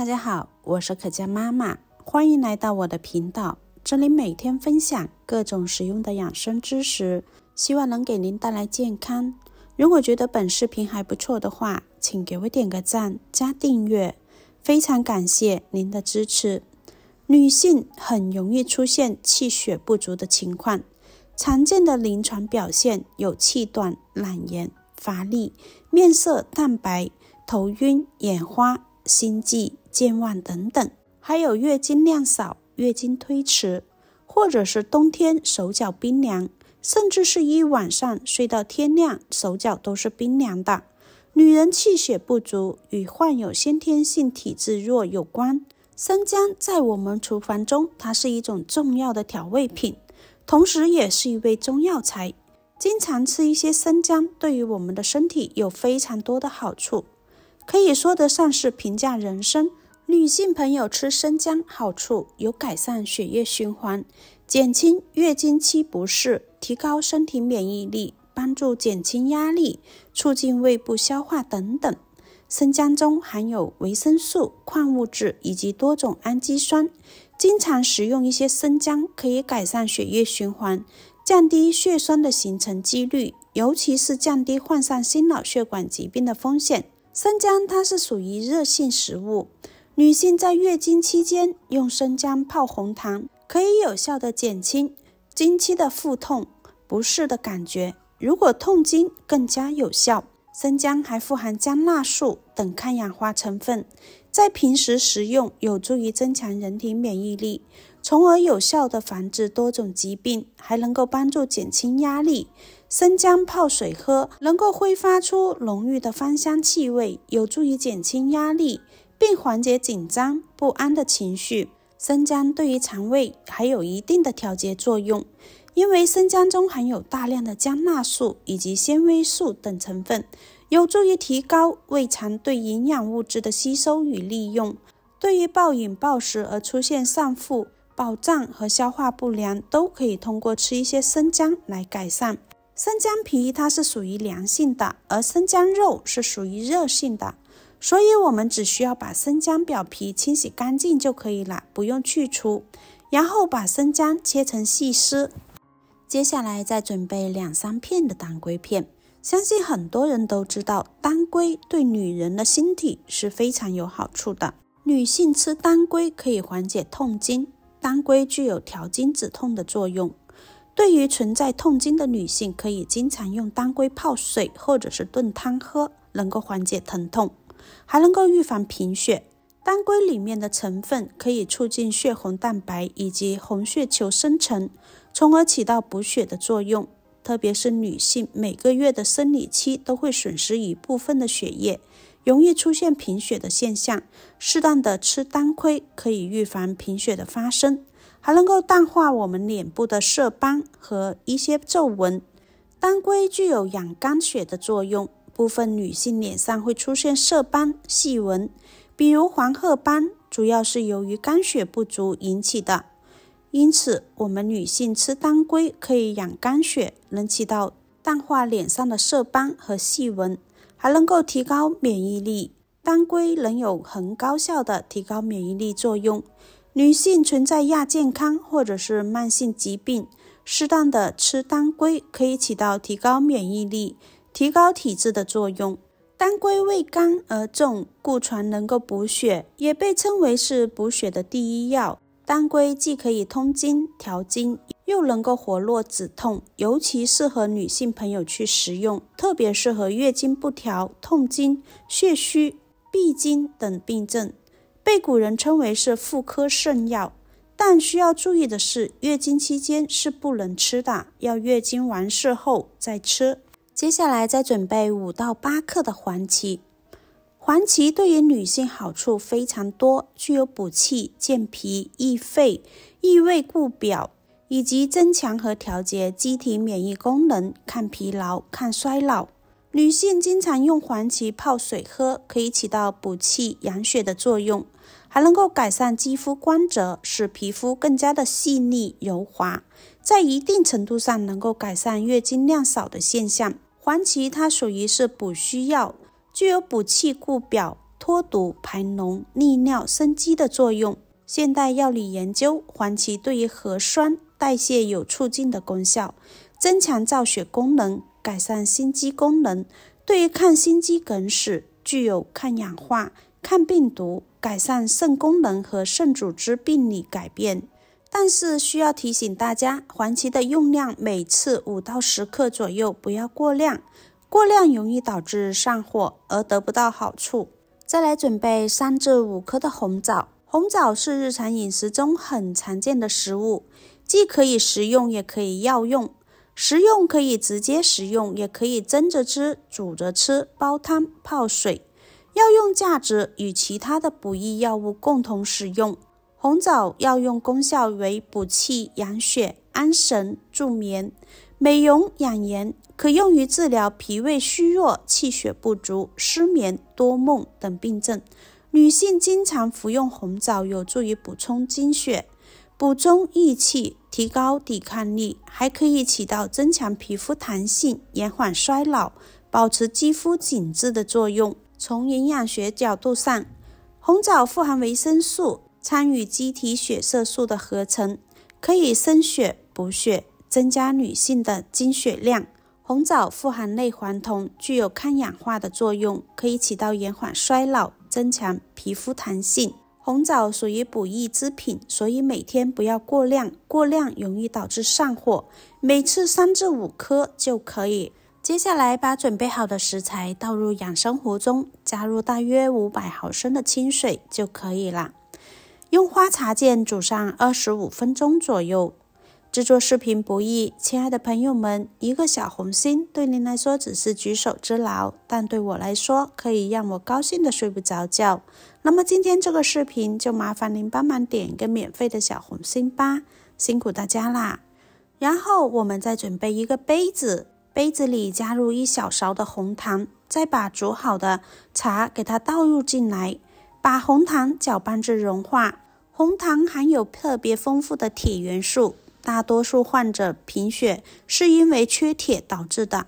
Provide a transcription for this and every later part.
大家好，我是可嘉妈妈，欢迎来到我的频道。这里每天分享各种实用的养生知识，希望能给您带来健康。如果觉得本视频还不错的话，请给我点个赞加订阅，非常感谢您的支持。女性很容易出现气血不足的情况，常见的临床表现有气短、懒言、乏力、面色淡白、头晕、眼花、心悸。健忘等等，还有月经量少、月经推迟，或者是冬天手脚冰凉，甚至是一晚上睡到天亮，手脚都是冰凉的。女人气血不足，与患有先天性体质弱有关。生姜在我们厨房中，它是一种重要的调味品，同时也是一味中药材。经常吃一些生姜，对于我们的身体有非常多的好处，可以说得上是平价人参。女性朋友吃生姜好处有改善血液循环、减轻月经期不适、提高身体免疫力、帮助减轻压力、促进胃部消化等等。生姜中含有维生素、矿物质以及多种氨基酸，经常食用一些生姜可以改善血液循环，降低血栓的形成几率，尤其是降低患上心脑血管疾病的风险。生姜它是属于热性食物。女性在月经期间用生姜泡红糖，可以有效的减轻经期的腹痛不适的感觉。如果痛经更加有效。生姜还富含姜辣素等抗氧化成分，在平时食用有助于增强人体免疫力，从而有效的防止多种疾病，还能够帮助减轻压力。生姜泡水喝，能够挥发出浓郁的芳香气味，有助于减轻压力。并缓解紧张不安的情绪。生姜对于肠胃还有一定的调节作用，因为生姜中含有大量的姜辣素以及纤维素等成分，有助于提高胃肠对营养物质的吸收与利用。对于暴饮暴食而出现上腹饱胀和消化不良，都可以通过吃一些生姜来改善。生姜皮它是属于凉性的，而生姜肉是属于热性的。所以我们只需要把生姜表皮清洗干净就可以了，不用去除。然后把生姜切成细丝。接下来再准备两三片的当归片。相信很多人都知道，当归对女人的身体是非常有好处的。女性吃当归可以缓解痛经，当归具有调经止痛的作用。对于存在痛经的女性，可以经常用当归泡水或者是炖汤喝，能够缓解疼痛。还能够预防贫血。当归里面的成分可以促进血红蛋白以及红血球生成，从而起到补血的作用。特别是女性每个月的生理期都会损失一部分的血液，容易出现贫血的现象。适当的吃当归可以预防贫血的发生，还能够淡化我们脸部的色斑和一些皱纹。当归具有养肝血的作用。部分女性脸上会出现色斑、细纹，比如黄褐斑，主要是由于肝血不足引起的。因此，我们女性吃当归可以养肝血，能起到淡化脸上的色斑和细纹，还能够提高免疫力。当归能有很高效的提高免疫力作用。女性存在亚健康或者是慢性疾病，适当的吃当归可以起到提高免疫力。提高体质的作用，当归味甘而重，故传能够补血，也被称为是补血的第一药。当归既可以通经调经，又能够活络止痛，尤其适合女性朋友去食用，特别适合月经不调、痛经、血虚、闭经等病症，被古人称为是妇科圣药。但需要注意的是，月经期间是不能吃的，要月经完事后再吃。接下来再准备五到八克的黄芪，黄芪对于女性好处非常多，具有补气、健脾、益肺、益胃固表，以及增强和调节机体免疫功能、抗疲劳、抗衰老。女性经常用黄芪泡水喝，可以起到补气养血的作用，还能够改善肌肤光泽，使皮肤更加的细腻柔滑，在一定程度上能够改善月经量少的现象。黄芪它属于是补虚药，具有补气固表、脱毒排脓、利尿生肌的作用。现代药理研究，黄芪对于核酸代谢有促进的功效，增强造血功能，改善心肌功能，对于抗心肌梗死具有抗氧化、抗病毒、改善肾功能和肾组织病理改变。但是需要提醒大家，黄芪的用量每次五到十克左右，不要过量。过量容易导致上火而得不到好处。再来准备三至五颗的红枣，红枣是日常饮食中很常见的食物，既可以食用也可以药用。食用可以直接食用，也可以蒸着吃、煮着吃、煲汤、泡水。药用价值与其他的补益药物共同使用。红枣药用功效为补气养血、安神助眠、美容养颜，可用于治疗脾胃虚弱、气血不足、失眠多梦等病症。女性经常服用红枣，有助于补充精血，补中益气，提高抵抗力，还可以起到增强皮肤弹性、延缓衰老、保持肌肤紧致的作用。从营养学角度上，红枣富含维生素。参与机体血色素的合成，可以生血补血，增加女性的经血量。红枣富含类黄酮，具有抗氧化的作用，可以起到延缓衰老、增强皮肤弹性。红枣属于补益之品，所以每天不要过量，过量容易导致上火。每次三至五颗就可以。接下来把准备好的食材倒入养生壶中，加入大约五百毫升的清水就可以了。用花茶键煮上二十五分钟左右。制作视频不易，亲爱的朋友们，一个小红心对您来说只是举手之劳，但对我来说可以让我高兴的睡不着觉。那么今天这个视频就麻烦您帮忙点一个免费的小红心吧，辛苦大家啦。然后我们再准备一个杯子，杯子里加入一小勺的红糖，再把煮好的茶给它倒入进来。把红糖搅拌至融化。红糖含有特别丰富的铁元素，大多数患者贫血是因为缺铁导致的。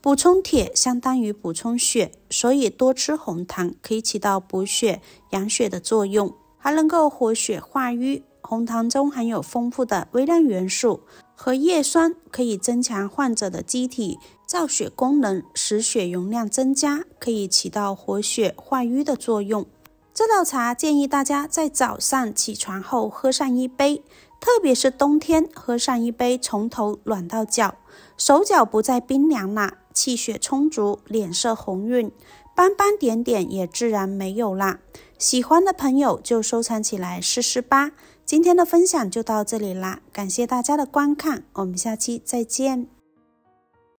补充铁相当于补充血，所以多吃红糖可以起到补血养血的作用，还能够活血化瘀。红糖中含有丰富的微量元素和叶酸，可以增强患者的机体造血功能，使血容量增加，可以起到活血化瘀的作用。这道茶建议大家在早上起床后喝上一杯，特别是冬天喝上一杯，从头暖到脚，手脚不再冰凉啦，气血充足，脸色红润，斑斑点点也自然没有啦。喜欢的朋友就收藏起来试试吧。今天的分享就到这里啦，感谢大家的观看，我们下期再见。